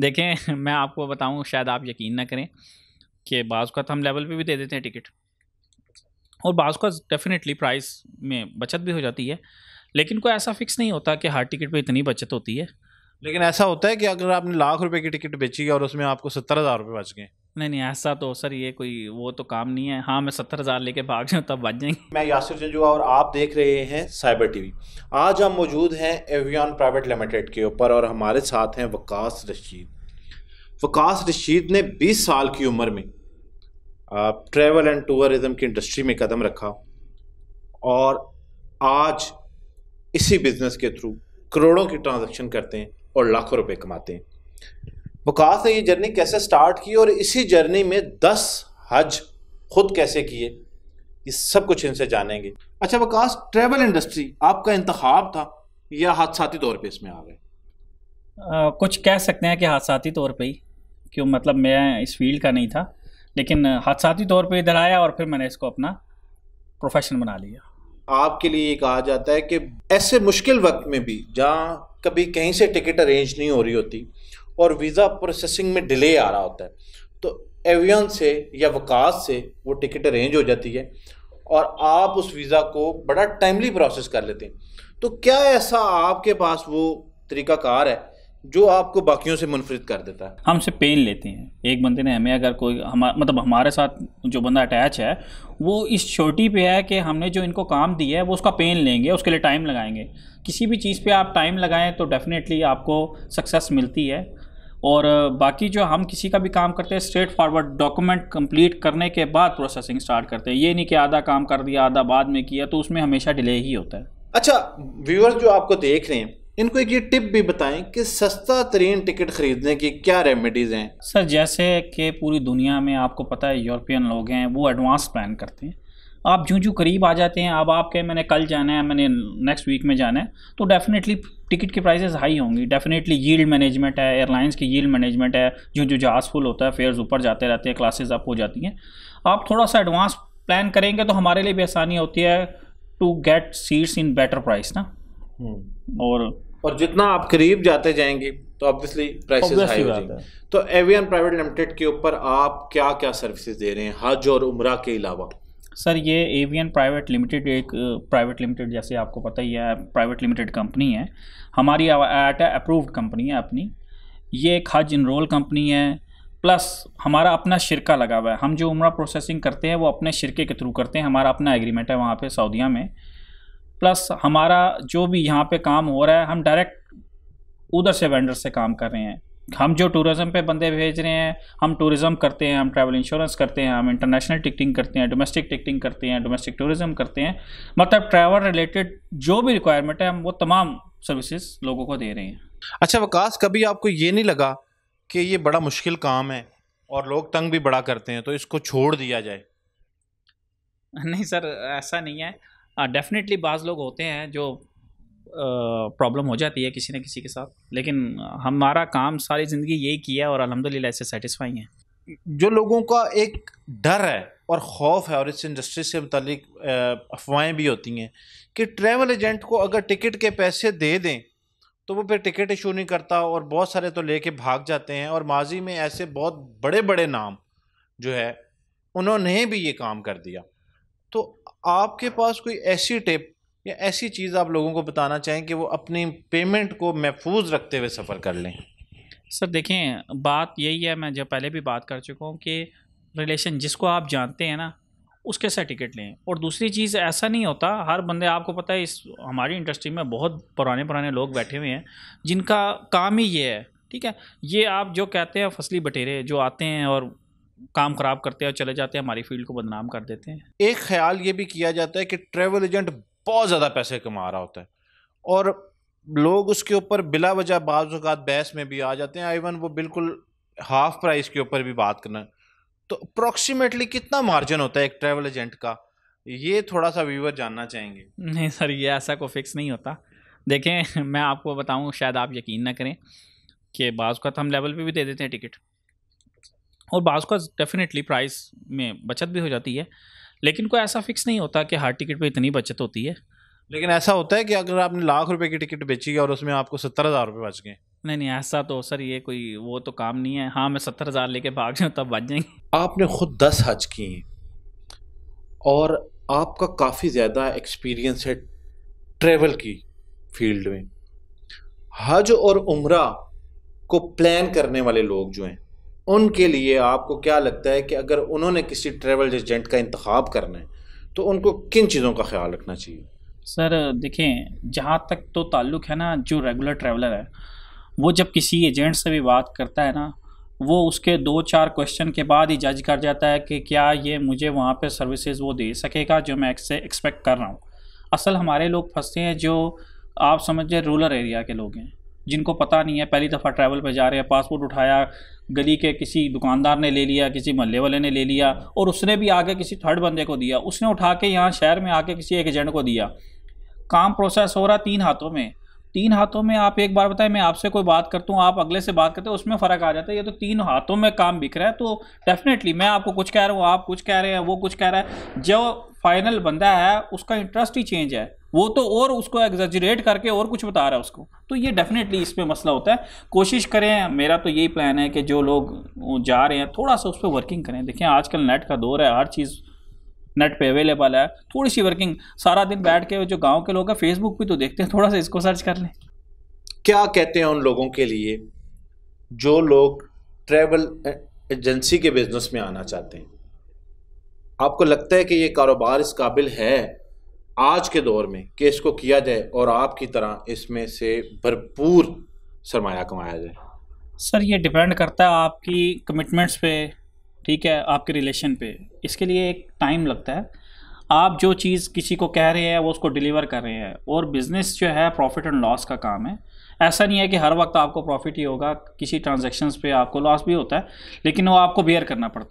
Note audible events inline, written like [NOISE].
देखें [LAUGHS] मैं आपको बताऊं शायद आप यकीन ना करें कि बाज़ का हम लेवल पे भी दे देते हैं टिकट और बाज़ का डेफिनेटली प्राइस में बचत भी हो जाती है लेकिन कोई ऐसा फिक्स नहीं होता कि हर टिकट पे इतनी बचत होती है लेकिन ऐसा होता है कि अगर आपने लाख रुपए की टिकट बेची है और उसमें आपको सत्तर हज़ार रुपये बच गए नहीं नहीं ऐसा तो सर ये कोई वो तो काम नहीं है हाँ मैं सत्तर हज़ार लेके भाग जाऊँ तब बच जाएंगे मैं यासिर जंजुआ और आप देख रहे हैं साइबर टीवी आज हम मौजूद हैं एवियन प्राइवेट लिमिटेड के ऊपर और हमारे साथ हैं वकास रशीद वकास रशीद ने 20 साल की उम्र में ट्रैवल एंड टूरिज़म की इंडस्ट्री में कदम रखा और आज इसी बिज़नेस के थ्रू करोड़ों की ट्रांजेक्शन करते हैं और लाखों रुपये कमाते हैं बकास ने ये जर्नी कैसे स्टार्ट की और इसी जर्नी में दस हज खुद कैसे किए ये सब कुछ इनसे जानेंगे अच्छा बकास ट्रेवल इंडस्ट्री आपका इंतखब था या हादसाती तौर पर इसमें आ गए कुछ कह सकते हैं कि हादसाती तौर पर ही क्यों मतलब मैं इस फील्ड का नहीं था लेकिन हादसाती तौर पर इधर आया और फिर मैंने इसको अपना प्रोफेशन बना लिया आपके लिए ये कहा जाता है कि ऐसे मुश्किल वक्त में भी जहाँ कभी कहीं से टिकट अरेंज नहीं हो रही होती और वीज़ा प्रोसेसिंग में डिले आ रहा होता है तो एवियन से या वकास से वो टिकट अरेंज हो जाती है और आप उस वीज़ा को बड़ा टाइमली प्रोसेस कर लेते हैं तो क्या ऐसा आपके पास वो तरीकाकार है जो आपको बाकियों से मुनफरद कर देता है हमसे पेन लेते हैं एक बंदे ने हमें अगर कोई हम मतलब हमारे साथ जो बंदा अटैच है वो इस छोटी पे है कि हमने जो इनको काम दिया है वो उसका पेन लेंगे उसके लिए टाइम लगाएंगे किसी भी चीज़ पे आप टाइम लगाएं तो डेफिनेटली आपको सक्सेस मिलती है और बाकी जो हम किसी का भी काम करते हैं स्ट्रेट फॉरवर्ड डॉक्यूमेंट कंप्लीट करने के बाद प्रोसेसिंग स्टार्ट करते हैं ये नहीं कि आधा काम कर दिया आधा बाद में किया तो उसमें हमेशा डिले ही होता है अच्छा व्यूअर्स जो आपको देख रहे हैं इनको एक ये टिप भी बताएं कि सस्ता तरीन टिकट खरीदने की क्या रेमेडीज़ हैं सर जैसे कि पूरी दुनिया में आपको पता है यूरोपियन लोग हैं वो एडवांस प्लान करते हैं आप जूँ जूँ करीब आ जाते हैं अब आप कहें मैंने कल जाना है मैंने नेक्स्ट वीक में जाना है तो डेफिनेटली टिकट की प्राइसेस हाई होंगी डेफिनेटली यील्ड मैनेजमेंट है एयरलाइंस की यील्ड मैनेजमेंट है जो जो जहाज फुल होता है फेयर्स ऊपर जाते रहते हैं क्लासेस अप हो जाती हैं आप थोड़ा सा एडवांस प्लान करेंगे तो हमारे लिए भी आसानी होती है to get seats in better price ना हम्म। और और जितना आप करीब जाते जाएंगे तो ऑब्वियसली प्राइसेस हाई हो जाएंगे तो एवियन प्राइवेट लिमिटेड के ऊपर आप क्या क्या सर्विसेज दे रहे हैं हज और उम्र के अलावा सर ये एवियन प्राइवेट लिमिटेड एक प्राइवेट लिमिटेड जैसे आपको पता ही है प्राइवेट लिमिटेड कंपनी है हमारी एट अप्रूव्ड कंपनी है अपनी ये एक हज इनरोल कंपनी है प्लस हमारा अपना शिरका लगा हुआ है हम जो उम्र प्रोसेसिंग करते हैं वो अपने शिरके के थ्रू करते हैं हमारा अपना एग्रीमेंट है वहाँ पे सऊदिया में प्लस हमारा जो भी यहाँ पे काम हो रहा है हम डायरेक्ट उधर से वेंडर से काम कर रहे हैं हम जो टूरिज़म पे बंदे भेज रहे हैं हम टूरिज़म करते हैं हम ट्रैवल इंश्योरेंस करते हैं हम इंटरनेशनल टिकटिंग करते हैं डोमेस्टिक टिकटिंग करते हैं डोमेस्टिक टूरिज़म करते हैं मतलब ट्रैवल रिलेटेड जो भी रिक्वायरमेंट है हम वो तमाम सर्विसेज लोगों को दे रहे हैं अच्छा वकास कभी आपको ये नहीं लगा कि ये बड़ा मुश्किल काम है और लोग तंग भी बड़ा करते हैं तो इसको छोड़ दिया जाए नहीं सर ऐसा नहीं है डेफिनेटली बाज़ लोग होते हैं जो प्रॉब्लम हो जाती है किसी न किसी के साथ लेकिन हमारा काम सारी ज़िंदगी यही किया है और अलहमदिल्ला इससे सेटिस्फाई हैं जो लोगों का एक डर है और ख़ौफ है और इस इंडस्ट्री से मतलब अफवाहें भी होती हैं कि ट्रैवल एजेंट को अगर टिकट के पैसे दे दें तो वो फिर टिकट इशू नहीं करता और बहुत सारे तो लेके भाग जाते हैं और माजी में ऐसे बहुत बड़े बड़े नाम जो है उन्होंने भी ये काम कर दिया तो आपके पास कोई ऐसी टिप या ऐसी चीज़ आप लोगों को बताना चाहें कि वो अपनी पेमेंट को महफूज रखते हुए सफ़र कर लें सर देखें बात यही है मैं जब पहले भी बात कर चुका हूँ कि रिलेशन जिसको आप जानते हैं ना उसके से टिकट लें और दूसरी चीज़ ऐसा नहीं होता हर बंदे आपको पता है इस हमारी इंडस्ट्री में बहुत पुराने पुराने लोग बैठे हुए हैं जिनका काम ही ये है ठीक है ये आप जो कहते हैं फसली बटेरे जो आते हैं और काम ख़राब करते हैं और चले जाते हैं हमारी फील्ड को बदनाम कर देते हैं एक ख्याल ये भी किया जाता है कि ट्रैवल एजेंट बहुत ज़्यादा पैसे कमा रहा होता है और लोग उसके ऊपर बिला वजह बाज़ात बहस में भी आ जाते हैं इवन वो बिल्कुल हाफ प्राइस के ऊपर भी बात करना तो अप्रोक्सीमेटली कितना मार्जिन होता है एक ट्रैवल एजेंट का ये थोड़ा सा व्यूवर जानना चाहेंगे नहीं सर ये ऐसा कोई फिक्स नहीं होता देखें [LAUGHS] मैं आपको बताऊं शायद आप यकीन ना करें कि बाज़ का हम लेवल पे भी दे देते हैं टिकट और बाज़ का डेफिनेटली प्राइस में बचत भी हो जाती है लेकिन कोई ऐसा फिक्स नहीं होता कि हर टिकट पर इतनी बचत होती है लेकिन ऐसा होता है कि अगर आपने लाख रुपए की टिकट बेची और उसमें आपको सत्तर हज़ार रुपये बच गए नहीं नहीं ऐसा तो सर ये कोई वो तो काम नहीं है हाँ मैं सत्तर हज़ार लेके भाग जाऊँ तब बच जाएंगे आपने खुद दस हज किए और आपका काफ़ी ज़्यादा एक्सपीरियंस है ट्रेवल की फील्ड में हज और उम्र को प्लान करने वाले लोग जो हैं उनके लिए आपको क्या लगता है कि अगर उन्होंने किसी ट्रैवल एजेंट का इंतखब करना है तो उनको किन चीज़ों का ख्याल रखना चाहिए सर देखें जहाँ तक तो ताल्लुक़ है ना जो रेगुलर ट्रैवलर है वो जब किसी एजेंट से भी बात करता है ना वो उसके दो चार क्वेश्चन के बाद ही जज कर जाता है कि क्या ये मुझे वहाँ पे सर्विसेज वो दे सकेगा जो मैं इससे एक्सपेक्ट कर रहा हूँ असल हमारे लोग फंसते हैं जो आप समझिए रूरल एरिया के लोग हैं जिनको पता नहीं है पहली दफ़ा ट्रैवल पे जा रहे हैं पासपोर्ट उठाया गली के किसी दुकानदार ने ले लिया किसी महल्ले वाले ने ले लिया और उसने भी आगे किसी थर्ड बंदे को दिया उसने उठा के यहाँ शहर में आके किसी एक एजेंट को दिया काम प्रोसेस हो रहा तीन हाथों में तीन हाथों में आप एक बार बताएं मैं आपसे कोई बात करता हूँ आप अगले से बात करते हो उसमें फ़र्क आ जाता है ये तो तीन हाथों में काम बिक रहा है तो डेफिनेटली मैं आपको कुछ कह रहा हूँ आप कुछ कह रहे हैं वो कुछ कह रहा है जो फाइनल बंदा है उसका इंटरेस्ट ही चेंज है वो तो और उसको एग्जेजरेट करके और कुछ बता रहा है उसको तो ये डेफिनेटली इसमें मसला होता है कोशिश करें मेरा तो यही प्लान है कि जो लोग जा रहे हैं थोड़ा सा उस पर वर्किंग करें देखें आजकल नेट का दौर है हर चीज़ नेट पे अवेलेबल है थोड़ी सी वर्किंग सारा दिन बैठ के जो गाँव के लोग हैं फेसबुक भी तो देखते हैं थोड़ा सा इसको सर्च कर लें क्या कहते हैं उन लोगों के लिए जो लोग ट्रैवल एजेंसी के बिज़नेस में आना चाहते हैं आपको लगता है कि ये कारोबार इस काबिल है आज के दौर में कि इसको किया जाए और आपकी तरह इसमें से भरपूर सरमाया कमाया जाए सर ये डिपेंड करता है आपकी कमिटमेंट्स पे ठीक है आपके रिलेशन पे इसके लिए एक टाइम लगता है आप जो चीज़ किसी को कह रहे हैं वो उसको डिलीवर कर रहे हैं और बिज़नेस जो है प्रॉफिट एंड लॉस का काम है ऐसा नहीं है कि हर वक्त आपको प्रॉफिट ही होगा किसी ट्रांजेक्शन पे आपको लॉस भी होता है लेकिन वो आपको बेयर करना पड़ता है